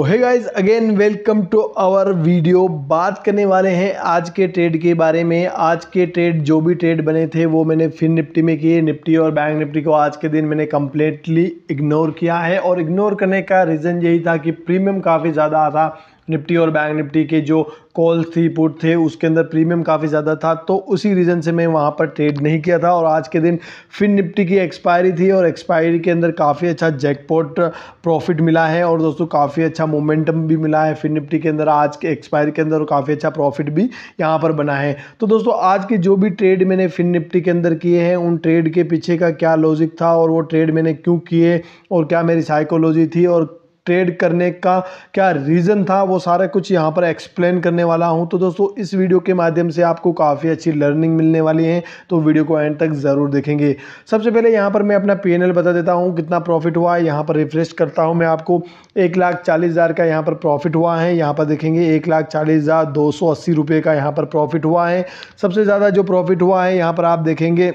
तो है guys again welcome to our video बात करने वाले हैं आज के ट्रेड के बारे में आज के ट्रेड जो भी ट्रेड बने थे वो मैंने फिन निफ्टी में किए निफ्टी और बैंक निफ्टी को आज के दिन मैंने कम्प्लीटली इग्नोर किया है और इग्नोर करने का रीज़न यही था कि प्रीमियम काफ़ी ज़्यादा आ निफ्टी और बैंक निफ्टी के जो कॉल थी पुट थे उसके अंदर प्रीमियम काफ़ी ज़्यादा था तो उसी रीज़न से मैं वहाँ पर ट्रेड नहीं किया था और आज के दिन फिन निफ्टी की एक्सपायरी थी और एक्सपायरी के अंदर काफ़ी अच्छा जैकपॉट प्रॉफिट मिला है और दोस्तों काफ़ी अच्छा मोमेंटम भी मिला है फिन निफ्टी के अंदर आज के एक्सपायरी के अंदर काफ़ी अच्छा प्रॉफिट भी यहाँ पर बना है तो दोस्तों आज के जो भी ट्रेड मैंने फिन निफ्टी के अंदर किए हैं उन ट्रेड के पीछे का क्या लॉजिक था और वो ट्रेड मैंने क्यों किए और क्या मेरी साइकोलॉजी थी और ट्रेड करने का क्या रीज़न था वो सारा कुछ यहाँ पर एक्सप्लेन करने वाला हूँ तो दोस्तों इस वीडियो के माध्यम से आपको काफ़ी अच्छी लर्निंग मिलने वाली है तो वीडियो को एंड तक ज़रूर देखेंगे सबसे पहले यहाँ पर मैं अपना पी बता देता हूँ कितना प्रॉफिट हुआ है यहाँ पर रिफ्रेश करता हूँ मैं आपको एक लाख चालीस हज़ार का यहाँ पर प्रॉफिट हुआ है यहाँ पर देखेंगे एक लाख चालीस हज़ार दो सौ अस्सी रुपये का यहाँ पर प्रॉफिट हुआ है सबसे ज़्यादा जो प्रॉफिट हुआ है यहाँ पर आप देखेंगे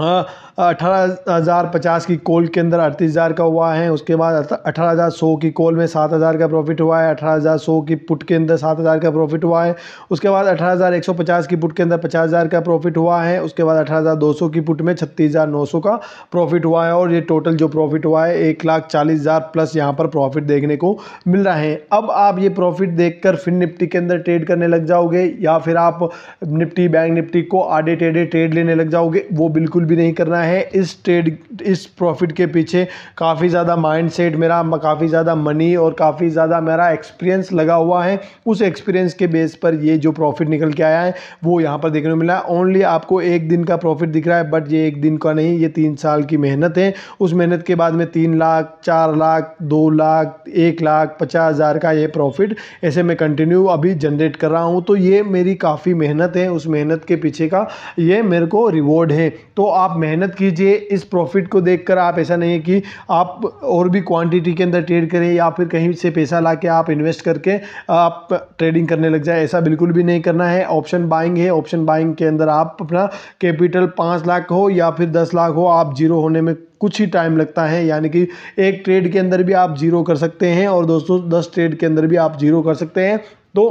हाँ, अठारह हज़ार पचास की कोल के अंदर अड़तीस हज़ार का हुआ है उसके बाद अठारह हज़ार सौ की कोल में सात हज़ार का प्रॉफिट हुआ है अठारह हज़ार सौ की पुट के अंदर सात हज़ार का प्रॉफिट हुआ है उसके बाद अठारह हज़ार एक सौ पचास की पुट के अंदर पचास हज़ार का प्रॉफिट हुआ है उसके बाद अठारह हज़ार दो सौ की पुट में छत्तीस हज़ार नौ सौ का प्रॉफिट हुआ है और ये टोटल जो प्रॉफिट हुआ है एक लाख चालीस हज़ार प्लस यहाँ पर प्रॉफिट देखने को मिल रहा है अब आप ये प्रॉफिट देख कर फिर निफ्टी के अंदर ट्रेड करने लग जाओगे या फिर आप निफ्टी बैंक निफ्टी को आडे टेढ़े ट्रेड लेने लग जाओगे वो बिल्कुल बिल्कुल भी नहीं करना है इस ट्रेड इस प्रॉफिट के पीछे काफ़ी ज़्यादा माइंड सेट मेरा काफ़ी ज़्यादा मनी और काफ़ी ज़्यादा मेरा एक्सपीरियंस लगा हुआ है उस एक्सपीरियंस के बेस पर ये जो प्रॉफिट निकल के आया है वो यहाँ पर देखने को मिला ओनली आपको एक दिन का प्रॉफिट दिख रहा है बट ये एक दिन का नहीं ये तीन साल की मेहनत है उस मेहनत के बाद में तीन लाख चार लाख दो लाख एक लाख पचास हज़ार का ये प्रॉफिट ऐसे मैं कंटिन्यू अभी जनरेट कर रहा हूँ तो ये मेरी काफ़ी मेहनत है उस मेहनत के पीछे का ये मेरे को रिवॉर्ड है तो आप मेहनत कीजिए इस प्रॉफिट को देखकर आप ऐसा नहीं है कि आप और भी क्वांटिटी के अंदर ट्रेड करें या फिर कहीं से पैसा ला के आप इन्वेस्ट करके आप ट्रेडिंग करने लग जाए ऐसा बिल्कुल भी नहीं करना है ऑप्शन बाइंग है ऑप्शन बाइंग के अंदर आप अपना कैपिटल पाँच लाख हो या फिर दस लाख हो आप जीरो होने में कुछ ही टाइम लगता है यानी कि एक ट्रेड के अंदर भी आप जीरो कर सकते हैं और दोस्तों दस ट्रेड के अंदर भी आप जीरो कर सकते हैं तो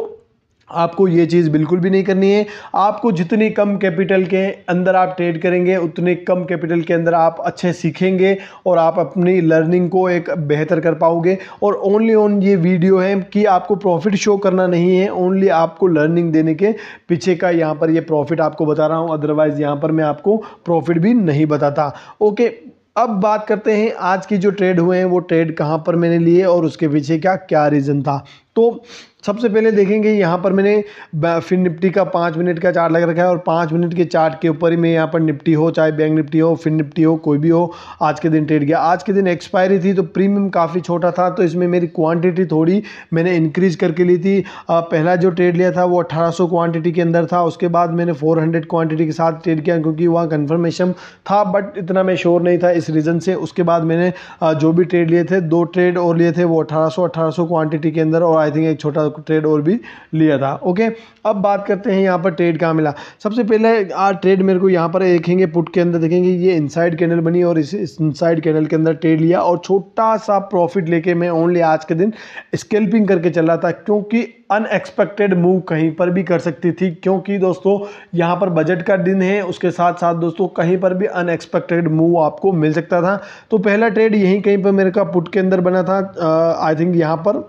आपको ये चीज़ बिल्कुल भी नहीं करनी है आपको जितने कम कैपिटल के अंदर आप ट्रेड करेंगे उतने कम कैपिटल के अंदर आप अच्छे सीखेंगे और आप अपनी लर्निंग को एक बेहतर कर पाओगे और ओनली ऑन ये वीडियो है कि आपको प्रॉफिट शो करना नहीं है ओनली आपको लर्निंग देने के पीछे का यहाँ पर ये यह प्रॉफिट आपको बता रहा हूँ अदरवाइज़ यहाँ पर मैं आपको प्रॉफिट भी नहीं बताता ओके अब बात करते हैं आज की जो ट्रेड हुए हैं वो ट्रेड कहाँ पर मैंने लिए और उसके पीछे क्या क्या रीज़न था तो सबसे पहले देखेंगे यहाँ पर मैंने फिर निफ्टी का पाँच मिनट का चार्ट लगा रखा है और पाँच मिनट के चार्ट के ऊपर ही मैं यहाँ पर निफ्टी हो चाहे बैंक निफ्टी हो फिर निफ्टी हो कोई भी हो आज के दिन ट्रेड किया आज के दिन एक्सपायरी थी तो प्रीमियम काफ़ी छोटा था तो इसमें मेरी क्वांटिटी थोड़ी मैंने इंक्रीज करके ली थी पहला जो ट्रेड लिया था वो अट्ठारह क्वांटिटी के अंदर था उसके बाद मैंने फोर क्वांटिटी के साथ ट्रेड किया क्योंकि वहाँ कन्फर्मेशन था बट इतना मैं श्योर नहीं था इस रीज़न से उसके बाद मैंने जो भी ट्रेड लिए थे दो ट्रेड और लिए थे वो अठारह सौ क्वांटिटी के अंदर और आई थिंक एक छोटा ट्रेड और भी लिया था ओके अब बात करते हैं यहाँ पर ट्रेड कहाँ मिला सबसे पहले आज ट्रेड मेरे को यहाँ पर देखेंगे पुट के अंदर देखेंगे ये इनसाइड कैनल बनी और इस इनसाइड कैनल के अंदर ट्रेड लिया और छोटा सा प्रॉफिट लेके मैं ओनली आज के दिन स्केल्पिंग करके चल रहा था क्योंकि अनएक्सपेक्टेड मूव कहीं पर भी कर सकती थी क्योंकि दोस्तों यहाँ पर बजट का दिन है उसके साथ साथ दोस्तों कहीं पर भी अनएक्सपेक्टेड मूव आपको मिल सकता था तो पहला ट्रेड यहीं कहीं पर मेरे का पुट के अंदर बना था आई थिंक यहाँ पर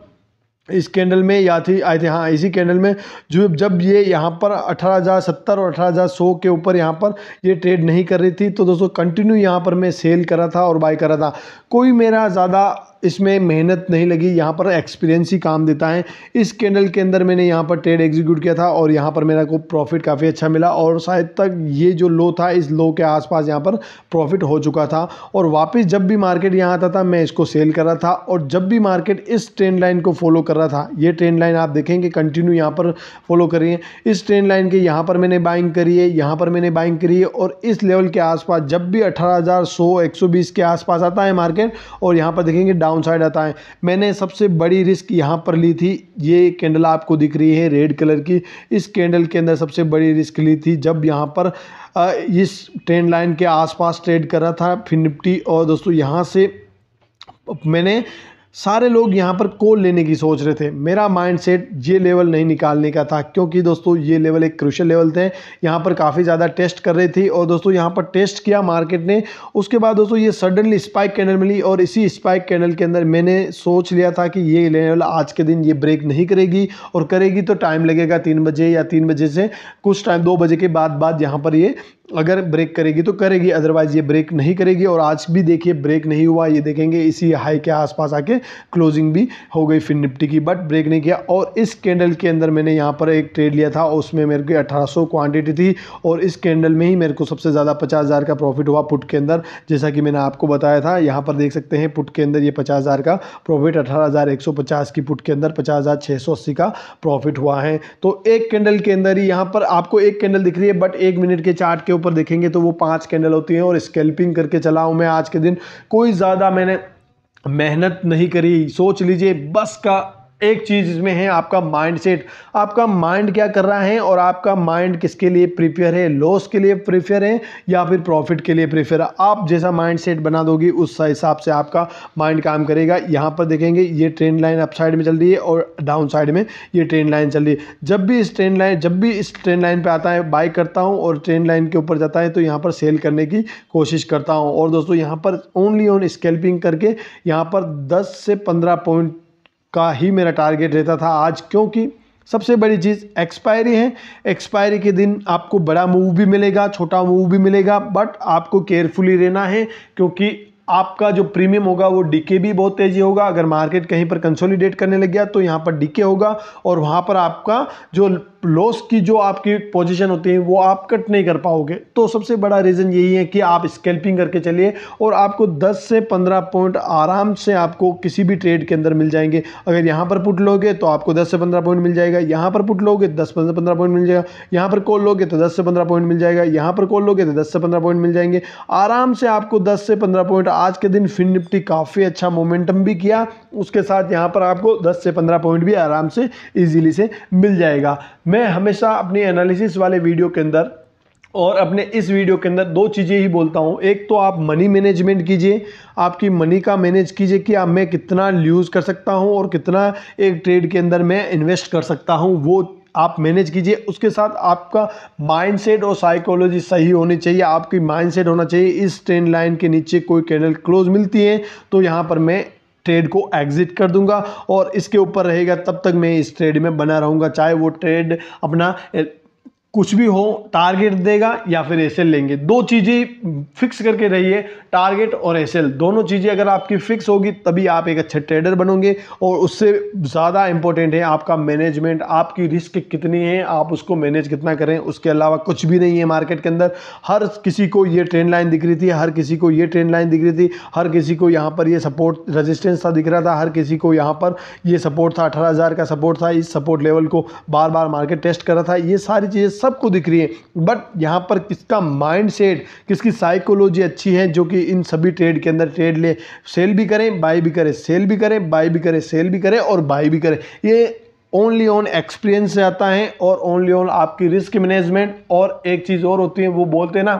इस कैंडल में या थी आई थी हाँ इसी कैंडल में जो जब ये यहाँ पर अठारह हज़ार सत्तर और अठारह हज़ार सौ के ऊपर यहाँ पर ये ट्रेड नहीं कर रही थी तो दोस्तों कंटिन्यू यहाँ पर मैं सेल करा था और बाय करा था कोई मेरा ज़्यादा इसमें मेहनत नहीं लगी यहाँ पर एक्सपीरियंस ही काम देता है इस कैंडल के अंदर मैंने यहाँ पर ट्रेड एग्जीक्यूट किया था और यहाँ पर मेरा को प्रॉफिट काफ़ी अच्छा मिला और शायद तक ये जो लो था इस लो के आसपास यहाँ पर प्रॉफिट हो चुका था और वापस जब भी मार्केट यहाँ आता था मैं इसको सेल करा था और जब भी मार्केट इस ट्रेंड लाइन को फॉलो कर कर रहा था ये ट्रेंड लाइन आप देखेंगे कंटिन्यू यहाँ पर फॉलो करिए इस ट्रेंड लाइन के यहाँ पर मैंने बाइंग करी है यहाँ पर मैंने बाइंग करी है और इस लेवल के आसपास जब भी अठारह 120 के आसपास आता है मार्केट और यहाँ पर देखेंगे डाउन साइड आता है मैंने सबसे बड़ी रिस्क यहाँ पर ली थी ये कैंडल आपको दिख रही है रेड कलर की इस कैंडल के अंदर सबसे बड़ी रिस्क ली थी जब यहाँ पर इस ट्रेंड लाइन के आसपास ट्रेड कर रहा था फिर निफ्टी और दोस्तों यहाँ से मैंने सारे लोग यहाँ पर कोल लेने की सोच रहे थे मेरा माइंडसेट ये लेवल नहीं निकालने का था क्योंकि दोस्तों ये लेवल एक क्रूशल लेवल थे यहाँ पर काफ़ी ज़्यादा टेस्ट कर रही थी और दोस्तों यहाँ पर टेस्ट किया मार्केट ने उसके बाद दोस्तों ये सडनली स्पाइक कैंडल मिली और इसी स्पाइक कैंडल के अंदर मैंने सोच लिया था कि ये लेवल आज के दिन ये ब्रेक नहीं करेगी और करेगी तो टाइम लगेगा तीन बजे या तीन बजे से कुछ टाइम दो बजे के बाद बाद यहाँ पर ये अगर ब्रेक करेगी तो करेगी अदरवाइज़ ये ब्रेक नहीं करेगी और आज भी देखिए ब्रेक नहीं हुआ ये देखेंगे इसी हाई के आसपास आके क्लोजिंग भी हो गई फिर निफ्टी की बट ब्रेक नहीं किया और इस कैंडल के अंदर मैंने यहाँ पर एक ट्रेड लिया था उसमें मेरे को अठारह क्वांटिटी थी और इस कैंडल में ही मेरे को सबसे ज़्यादा पचास हज़ार का प्रॉफिट हुआ पुट के अंदर जैसा कि मैंने आपको बताया था यहाँ पर देख सकते हैं पुट के अंदर ये पचास हज़ार का प्रॉफिट अठारह हज़ार एक सौ पचास की पुट के अंदर पचास हज़ार छः सौ अस्सी का प्रॉफिट हुआ है तो एक कैंडल के अंदर ही यहाँ पर आपको एक कैंडल दिख रही है बट एक मिनट के चार्ट के ऊपर देखेंगे तो वो पाँच कैंडल होती हैं और स्केल्पिंग करके चला हूँ मैं आज के दिन कोई ज़्यादा मैंने मेहनत नहीं करी सोच लीजिए बस का एक चीज़ इसमें है आपका माइंड सेट आपका माइंड क्या कर रहा है और आपका माइंड किसके लिए प्रिपेयर है लॉस के लिए प्रिफेयर है या फिर प्रॉफिट के लिए प्रिफेयर है आप जैसा माइंड सेट बना दोगे उस हिसाब से आपका माइंड काम करेगा यहाँ पर देखेंगे ये ट्रेंड लाइन अप साइड में चल रही है और डाउन साइड में ये ट्रेंड लाइन चल रही है जब भी इस ट्रेंड लाइन जब भी इस ट्रेंड लाइन पर आता है बाई करता हूँ और ट्रेंड लाइन के ऊपर जाता है तो यहाँ पर सेल करने की कोशिश करता हूँ और दोस्तों यहाँ पर ओनली ऑन स्केल्पिंग करके यहाँ पर दस से पंद्रह पॉइंट का ही मेरा टारगेट रहता था आज क्योंकि सबसे बड़ी चीज़ एक्सपायरी है एक्सपायरी के दिन आपको बड़ा मूव भी मिलेगा छोटा मूव भी मिलेगा बट आपको केयरफुली रहना है क्योंकि आपका जो प्रीमियम होगा वो डीके भी बहुत तेज़ी होगा अगर मार्केट कहीं पर कंसोलिडेट करने लग गया तो यहाँ पर डीके होगा और वहाँ पर आपका जो लॉस की जो आपकी पोजीशन होती है वो आप कट नहीं कर पाओगे तो सबसे बड़ा रीज़न यही है कि आप स्केल्पिंग करके चलिए और आपको 10 से 15 पॉइंट आराम से आपको किसी भी ट्रेड के अंदर मिल जाएंगे अगर यहाँ पर पुट लोगे तो आपको 10 से 15 पॉइंट मिल जाएगा यहाँ पर पुट लोगे दस से पंद्रह पॉइंट मिल जाएगा यहाँ पर कॉल लोगे तो दस से पंद्रह पॉइंट मिल जाएगा यहाँ पर कॉल लोगे तो दस से पंद्रह पॉइंट मिल जाएंगे आराम से आपको दस से पंद्रह पॉइंट आज के दिन फिन निफ्टी काफ़ी अच्छा मोमेंटम भी किया उसके साथ यहाँ पर आपको दस से पंद्रह पॉइंट भी आराम से ईजिली से मिल जाएगा मैं हमेशा अपने एनालिसिस वाले वीडियो के अंदर और अपने इस वीडियो के अंदर दो चीज़ें ही बोलता हूँ एक तो आप मनी मैनेजमेंट कीजिए आपकी मनी का मैनेज कीजिए कि आप मैं कितना यूज़ कर सकता हूँ और कितना एक ट्रेड के अंदर मैं इन्वेस्ट कर सकता हूँ वो आप मैनेज कीजिए उसके साथ आपका माइंडसेट और साइकोलॉजी सही होनी चाहिए आपकी माइंडसेट होना चाहिए इस ट्रेंड लाइन के नीचे कोई कैनल क्लोज मिलती है तो यहाँ पर मैं ट्रेड को एग्ज़िट कर दूंगा और इसके ऊपर रहेगा तब तक मैं इस ट्रेड में बना रहूँगा चाहे वो ट्रेड अपना कुछ भी हो टारगेट देगा या फिर एसएल लेंगे दो चीज़ें फिक्स करके रहिए टारगेट और एसएल दोनों चीज़ें अगर आपकी फिक्स होगी तभी आप एक अच्छे ट्रेडर बनोगे और उससे ज़्यादा इंपॉर्टेंट है आपका मैनेजमेंट आपकी रिस्क कितनी है आप उसको मैनेज कितना करें उसके अलावा कुछ भी नहीं है मार्केट के अंदर हर किसी को ये ट्रेंड लाइन दिख रही थी हर किसी को ये ट्रेंड लाइन दिख रही थी हर किसी को यहाँ पर ये सपोर्ट रजिस्टेंस था दिख रहा था हर किसी को यहाँ पर ये सपोर्ट था अठारह का सपोर्ट था इस सपोर्ट लेवल को बार बार मार्केट टेस्ट कर रहा था ये सारी चीज़ें सबको दिख रही है बट यहाँ पर किसका माइंड सेट किसकी साइकोलॉजी अच्छी है जो कि इन सभी ट्रेड के अंदर ट्रेड ले सेल भी करें बाई भी करें सेल भी करें बाई भी करें सेल भी करें और बाई भी करें ये ओनली ऑन एक्सपीरियंस से आता है और ओनली ऑन आपकी रिस्क मैनेजमेंट और एक चीज़ और होती है वो बोलते हैं ना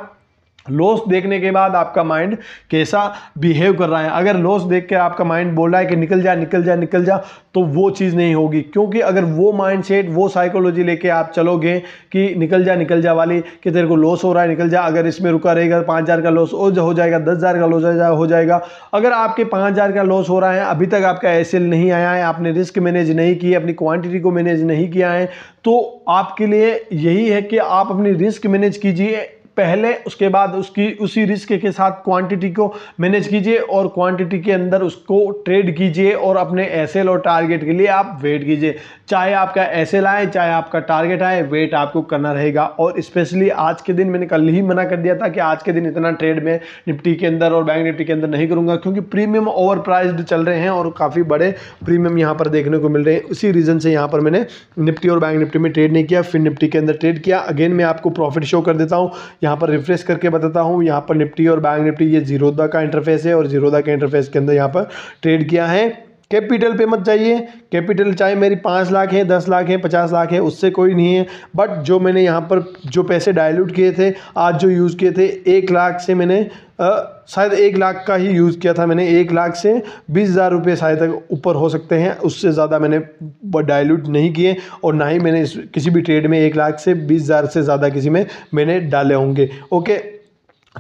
लॉस देखने के बाद आपका माइंड कैसा बिहेव कर रहा है अगर लॉस देख के आपका माइंड बोल रहा है कि निकल जा निकल जा निकल जा तो वो चीज़ नहीं होगी क्योंकि अगर वो माइंड सेट वो साइकोलॉजी लेके आप चलोगे कि निकल जा निकल जा वाली कि तेरे को लॉस हो रहा है निकल जा अगर इसमें रुका रहेगा पाँच हज़ार का लॉस और हो जाएगा दस हज़ार का लॉस हो जाएगा अगर आपके पाँच हज़ार का लॉस हो रहा है अभी तक आपका एस नहीं आया है आपने रिस्क मैनेज नहीं किया अपनी क्वान्टिटी को मैनेज नहीं किया है तो आपके लिए यही है कि आप अपनी रिस्क मैनेज कीजिए पहले उसके बाद उसकी उसी रिस्क के साथ क्वांटिटी को मैनेज कीजिए और क्वांटिटी के अंदर उसको ट्रेड कीजिए और अपने एस और टारगेट के लिए आप वेट कीजिए चाहे आपका एस आए चाहे आपका टारगेट आए वेट आपको करना रहेगा और स्पेशली आज के दिन मैंने कल ही मना कर दिया था कि आज के दिन इतना ट्रेड में निफ्टी के अंदर और बैंक निफ्टी के अंदर नहीं करूँगा क्योंकि प्रीमियम ओवर प्राइज्ड चल रहे हैं और काफ़ी बड़े प्रीमियम यहाँ पर देखने को मिल रहे हैं उसी रीज़न से यहाँ पर मैंने निफ्टी और बैंक निफ्टी में ट्रेड नहीं किया फिर निफ्टी के अंदर ट्रेड किया अगेन मैं आपको प्रॉफिट शो कर देता हूँ यहाँ पर रिफ्रेश करके बताता हूँ यहाँ पर निफ्टी और बैंक निफ्टी ये जीरोदा का इंटरफेस है और जीरोदा के इंटरफेस के अंदर यहाँ पर ट्रेड किया है कैपिटल पे मत जाइए कैपिटल चाहे मेरी पाँच लाख है दस लाख है पचास लाख है उससे कोई नहीं है बट जो मैंने यहाँ पर जो पैसे डायल्यूट किए थे आज जो यूज़ किए थे एक लाख से मैंने शायद एक लाख का ही यूज़ किया था मैंने एक लाख से बीस हज़ार रुपये शायद तक ऊपर हो सकते हैं उससे ज़्यादा मैंने डायल्यूट नहीं किए और ना ही मैंने किसी भी ट्रेड में एक लाख से बीस हज़ार से ज़्यादा किसी में मैंने डाले होंगे ओके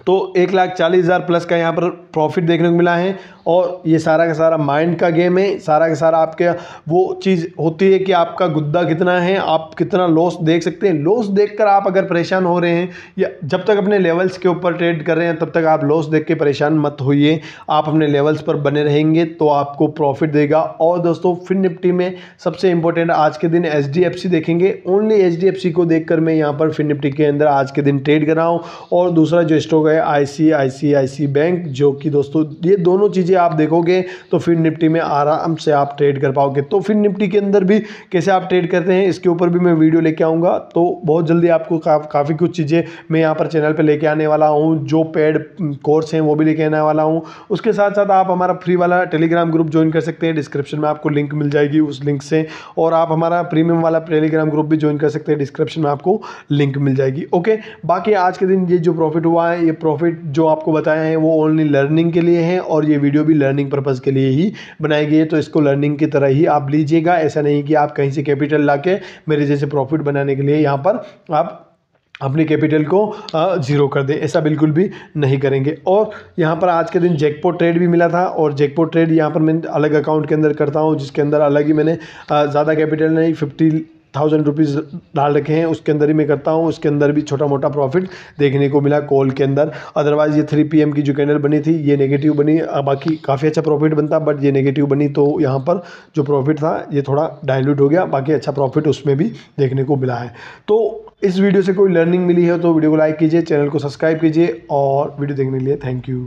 तो एक लाख चालीस हज़ार प्लस का यहाँ पर प्रॉफिट देखने को मिला है और ये सारा का सारा माइंड का गेम है सारा का सारा आपके वो चीज़ होती है कि आपका गुद्दा कितना है आप कितना लॉस देख सकते हैं लॉस देखकर आप अगर परेशान हो रहे हैं या जब तक अपने लेवल्स के ऊपर ट्रेड कर रहे हैं तब तक आप लॉस देख के परेशान मत होइए आप अपने लेवल्स पर बने रहेंगे तो आपको प्रॉफिट देगा और दोस्तों फिन निफ्टी में सबसे इंपॉर्टेंट आज के दिन एच देखेंगे ओनली एच को कर मैं यहाँ पर फिन निफ्टी के अंदर आज के दिन ट्रेड कर रहा हूँ और दूसरा जो स्टॉक गए आई बैंक जो कि दोस्तों ये दोनों चीज़ें आप देखोगे तो फिर निफ्टी में आराम से आप ट्रेड कर पाओगे तो फिर निफ्टी के अंदर भी कैसे आप ट्रेड करते हैं इसके ऊपर भी मैं वीडियो लेके आऊँगा तो बहुत जल्दी आपको काफ़ी कुछ चीज़ें मैं यहाँ पर चैनल पर लेके आने वाला हूँ जो पेड कोर्स हैं वो भी लेके आने वाला हूँ उसके साथ साथ आप हमारा फ्री वाला टेलीग्राम ग्रुप ज्वाइन कर सकते हैं डिस्क्रिप्शन में आपको लिंक मिल जाएगी उस लिंक से और आप हमारा प्रीमियम वाला टेलीग्राम ग्रुप भी ज्वाइन कर सकते हैं डिस्क्रिप्शन में आपको लिंक मिल जाएगी ओके बाकी आज के दिन ये जो प्रॉफिट हुआ है ये प्रॉफिट जो आपको बताया है वो ओनली लर्निंग के लिए हैं और ये वीडियो भी लर्निंग पर्पज़ के लिए ही बनाई गई है तो इसको लर्निंग की तरह ही आप लीजिएगा ऐसा नहीं कि आप कहीं से कैपिटल ला मेरे जैसे प्रॉफिट बनाने के लिए यहाँ पर आप अपने कैपिटल को ज़ीरो कर दें ऐसा बिल्कुल भी नहीं करेंगे और यहाँ पर आज के दिन जैकपॉट ट्रेड भी मिला था और जैकपॉट ट्रेड यहाँ पर मैं अलग अकाउंट के अंदर करता हूँ जिसके अंदर अलग ही मैंने ज़्यादा कैपिटल नहीं फिफ्टी थाउजेंड रुपीज़ डाल रखे हैं उसके अंदर ही मैं करता हूँ उसके अंदर भी छोटा मोटा प्रॉफिट देखने को मिला कॉल के अंदर अदरवाइज़ ये थ्री पी की जो कैंडल बनी थी ये नेगेटिव बनी बाकी काफ़ी अच्छा प्रॉफिट बनता बट ये नेगेटिव बनी तो यहाँ पर जो प्रॉफिट था ये थोड़ा डायल्यूट हो गया बाकी अच्छा प्रॉफिट उसमें भी देखने को मिला है तो इस वीडियो से कोई लर्निंग मिली है तो वीडियो को लाइक कीजिए चैनल को सब्सक्राइब कीजिए और वीडियो देखने के लिए थैंक यू